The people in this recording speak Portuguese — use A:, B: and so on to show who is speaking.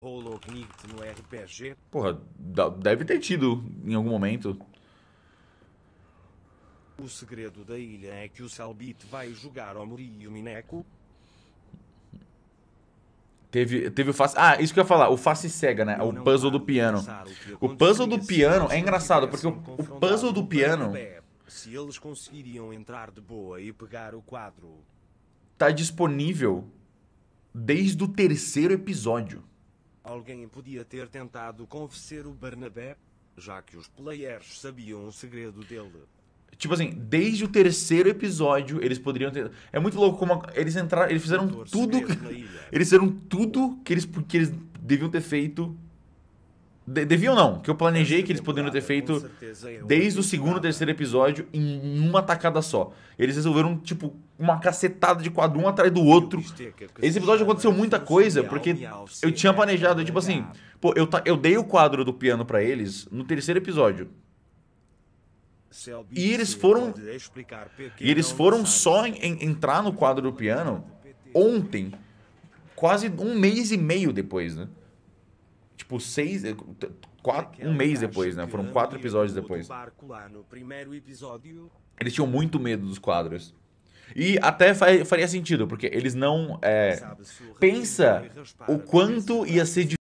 A: rolou no RPG?
B: Porra, deve ter tido em algum momento.
A: O segredo da ilha é que o Salbit vai jogar Omori e o Mineco?
B: Teve, teve o face. Ah, isso que eu ia falar, o face cega, né? O puzzle do piano. O puzzle do piano é engraçado, porque o, o puzzle do piano.
A: Se eles conseguiriam entrar de boa e pegar o quadro.
B: Tá disponível desde o terceiro episódio.
A: Alguém podia ter tentado convencer o Bernabé, já que os players sabiam o segredo dele.
B: Tipo assim, desde o terceiro episódio, eles poderiam ter. É muito louco como eles entraram. Eles fizeram tudo. eles fizeram tudo que eles, que eles deviam ter feito. De, deviam não, que eu planejei que eles poderiam ter feito é desde o segundo, terceiro episódio em uma tacada só. Eles resolveram, tipo, uma cacetada de quadro um atrás do outro. Esse episódio aconteceu muita coisa, porque eu tinha planejado, tipo assim, pô, eu, eu dei o quadro do piano para eles no terceiro episódio.
A: E eles foram.
B: E eles foram só em, entrar no quadro do piano ontem, quase um mês e meio depois, né? Tipo, seis. Eh, quatro, um mês depois, né? Foram quatro episódios depois. Eles tinham muito medo dos quadros. E até
A: faria sentido, porque eles não é, pensa o quanto ia ser difícil